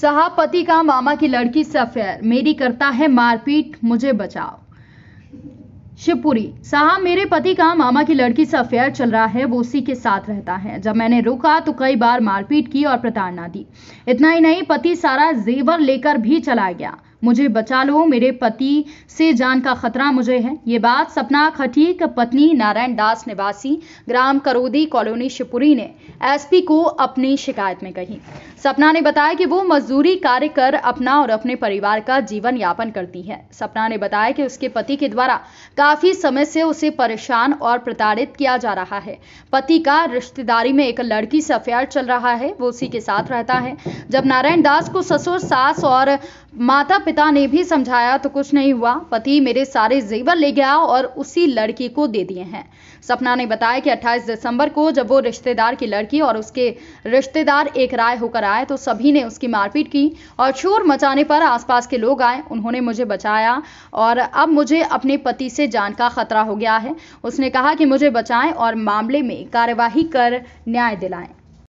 साहब पति का मामा की लड़की से अफेयर मेरी करता है मारपीट मुझे बचाओ शिवपुरी साहब मेरे पति का मामा की लड़की से अफेयर चल रहा है वो उसी के साथ रहता है जब मैंने रोका तो कई बार मारपीट की और प्रताड़ना दी इतना ही नहीं पति सारा जेवर लेकर भी चला गया मुझे बचा लो मेरे पति से जान का खतरा मुझे है ये बात सपना खटीक पत्नी नारायण दास निवासी ग्राम करोदी कॉलोनी शिवपुरी ने एसपी को अपनी शिकायत में कही सपना ने बताया कि वो मजदूरी कार्य कर अपना और अपने परिवार का जीवन यापन करती है सपना ने बताया कि उसके पति के द्वारा काफी समय से उसे परेशान और प्रताड़ित किया जा रहा है पति का रिश्तेदारी में एक लड़की से अफेयर चल रहा है वो उसी के साथ रहता है जब नारायण दास को ससुर सास और माता पिता ने भी समझाया तो कुछ नहीं हुआ पति मेरे सारे जेवर ले गया और उसी लड़की को दे दिए हैं सपना ने बताया कि 28 दिसंबर को जब वो रिश्तेदार की लड़की और उसके रिश्तेदार एक राय होकर आए तो सभी ने उसकी मारपीट की और शोर मचाने पर आसपास के लोग आए उन्होंने मुझे बचाया और अब मुझे अपने पति से जान का खतरा हो गया है उसने कहा कि मुझे बचाएं और मामले में कार्यवाही कर न्याय दिलाएं